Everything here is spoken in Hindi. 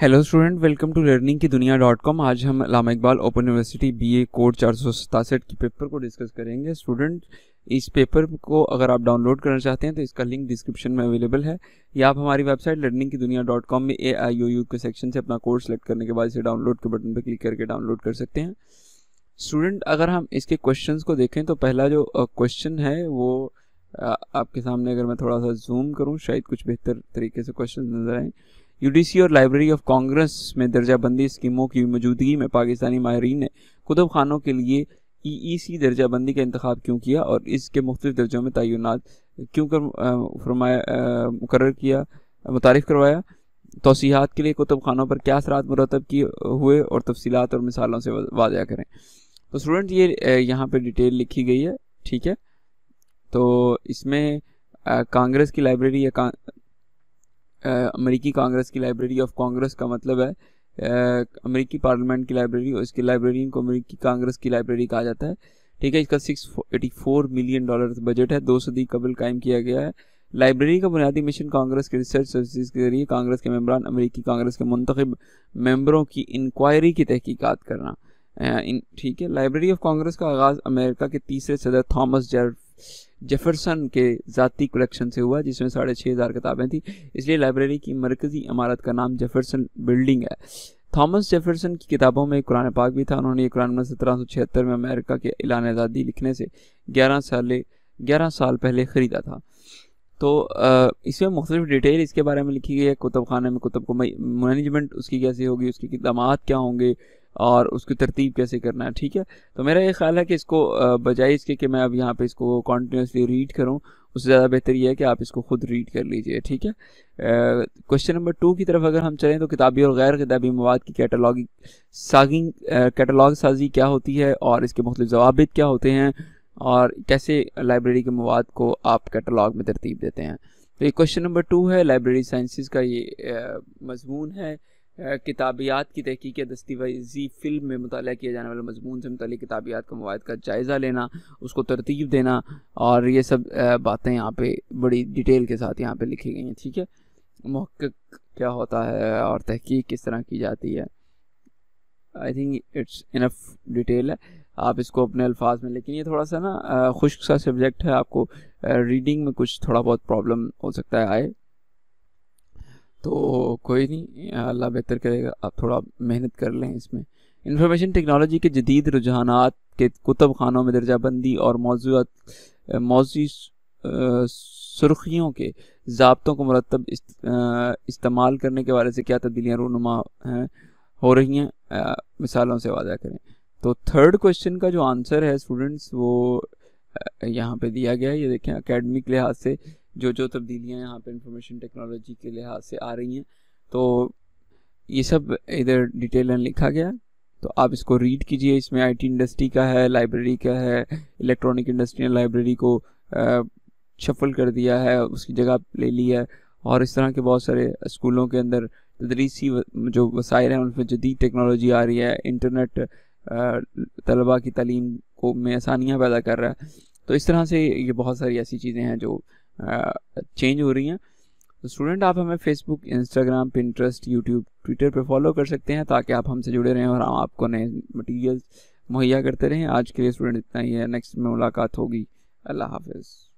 hello student welcome to learning की दुनिया डॉट कॉम आज हम Allama Iqbal open university B A code चार सौ सतासठ की पेपर को डिस्कस करेंगे स्टूडेंट इस पेपर को अगर आप डाउनलोड करना चाहते हैं तो इसका लिंक डिस्क्रिप्शन में अवेलेबल है या आप हमारी वेबसाइट लर्निंग की दुनिया डॉट कॉम में ए आई यू यू के सेक्शन से अपना कोर्स सेलेक्ट करने के बाद इसे डाउनलोड के बटन पर क्लिक करके डाउनलोड कर सकते हैं स्टूडेंट अगर हम इसके क्वेश्चन को देखें तो पहला जो क्वेश्चन है वो आपके सामने अगर मैं थोड़ा सा जूम करूँ शायद कुछ बेहतर तरीके से क्वेश्चन नज़र आएँ यूडीसी और लाइब्रेरी ऑफ कांग्रेस में दर्जाबंदी स्कीमों की मौजूदगी में पाकिस्तानी माहरीन ने कुतुब खानों के लिए ई e सी e दर्जाबंदी का इंतखब क्यों किया और इसके मुख्त दर्जों में तयन क्यों कर फरमाया मुकर किया मुतारफ़ करवाया तोसीहत के लिए कुतुब खानों पर क्या असरा मुरतब किए हुए और तफसीत और मिसालों से वाजा करें तो स्टूडेंट ये यहाँ पर डिटेल लिखी गई है ठीक है तो इसमें कांग्रेस की लाइब्रेरी या अमेरिकी कांग्रेस की लाइब्रेरी ऑफ कांग्रेस का मतलब है अमेरिकी पार्लियामेंट की लाइब्रेरी और इसकी लाइब्रेरी को अमेरिकी कांग्रेस की लाइब्रेरी कहा जाता है ठीक है इसका six eighty four million dollar budget है दो सदी कबल कायम किया गया है लाइब्रेरी का बुनियादी मिशन कांग्रेस के रिसर्च सर्विस के जरिए कांग्रेस के मेम्बरान अमेरिकी कांग्रेस के मंतखब मेम्बरों की इंक्वायरी की तहकीकत करना ठीक है लाइब्रेरी ऑफ कांग्रेस का आगाज़ अमेरिका के तीसरे सदर थॉमस जेरफ जेफरसन के ज़ाती कलेक्शन से हुआ जिसमें साढ़े छः हज़ार किताबें थी इसलिए लाइब्रेरी की मरकज़ी इमारत का नाम जेफरसन बिल्डिंग है थॉमस जेफरसन की किताबों में कुरान पाक भी था उन्होंने कुरान में सत्रह सौ छिहत्तर में अमेरिका के एलान आज़ादी लिखने से ग्यारह साल ग्यारह साल पहले ख़रीदा था तो इसमें मुख्तलिफ डिटेल इसके बारे में लिखी गई है कुतुब खाना में कुतुब को मैनेजमेंट उसकी कैसे होगी उसकी इकदाम क्या होंगे और उसकी तरतीब कैसे करना है ठीक है तो मेरा ये ख्याल है कि इसको बजाय इसके कि मैं अब यहाँ पे इसको कॉन्टीन्यूसली रीड करूँ उससे ज़्यादा बेहतर यह है कि आप इसको खुद रीड कर लीजिए ठीक है क्वेश्चन नंबर टू की तरफ अगर हम चलें तो किताबी और गैर किताबी मवाद की कैटलागी सागिंग कैटलाग साजी क्या होती है और इसके मुख्तु जवाब क्या होते हैं और कैसे लाइब्रेरी के मवाद को आप कैटलाग में तरतीब देते हैं तो ये क्वेश्चन नंबर टू है लाइब्रेरी साइंसिस का ये मजमून है किताबियात की तहकीक या दस्तावेजी फ़िल्म में मुताल किया जाने वाले मजमून से मुतल किताबियात का मवाद का जायज़ा लेना उसको तरतीब देना और ये सब बातें यहाँ पे बड़ी डिटेल के साथ यहाँ पे लिखी गई हैं ठीक है महक़ क्या होता है और तहकीक किस तरह की जाती है I think it's enough detail है आप इसको अपने अल्फाज में लेकिन ये थोड़ा सा ना खुश सा सब्जेक्ट है आपको रीडिंग में कुछ थोड़ा बहुत प्रॉब्लम हो सकता है आए तो कोई नहीं अल्लाह बेहतर करेगा आप थोड़ा मेहनत कर लें इसमें इंफॉर्मेशन टेक्नोलॉजी के जदीद रुझानात के कुतुब खानों में दर्जा बंदी और मौजूद मौजू सुर्खियों के जबतों को मरतब इस्तेमाल करने के बारे से क्या तब्दीलियाँ रूनुमा हैं हो रही हैं मिसालों से वादा करें तो थर्ड क्वेश्चन का जो आंसर है स्टूडेंट्स वो यहाँ पे दिया गया है ये देखें अकेडमिक लिहाज से जो जो तब्दीलियाँ यहाँ पर इंफॉर्मेशन टेक्नोलॉजी के लिहाज से आ रही हैं तो ये सब इधर डिटेल में लिखा गया तो आप इसको रीड कीजिए इसमें आईटी इंडस्ट्री का है लाइब्रेरी का है इलेक्ट्रॉनिक इंडस्ट्री ने लाइब्रेरी को शफल कर दिया है उसकी जगह ले ली है और इस तरह के बहुत सारे स्कूलों के अंदर तदरीसी जो वसाइल हैं उनमें जदीद टेक्नोलॉजी आ रही है इंटरनेट तलबा की तलीम को में आसानियाँ पैदा कर रहा है तो इस तरह से ये बहुत सारी ऐसी चीज़ें हैं जो चेंज हो रही हैं तो स्टूडेंट आप हमें Facebook Instagram Pinterest YouTube Twitter पर फॉलो कर सकते हैं ताकि आप हमसे जुड़े रहें और हम आपको नए मटीरियल मुहैया करते रहें आज के लिए स्टूडेंट इतना ही है नेक्स्ट में मुलाकात होगी अल्लाह हाफिज़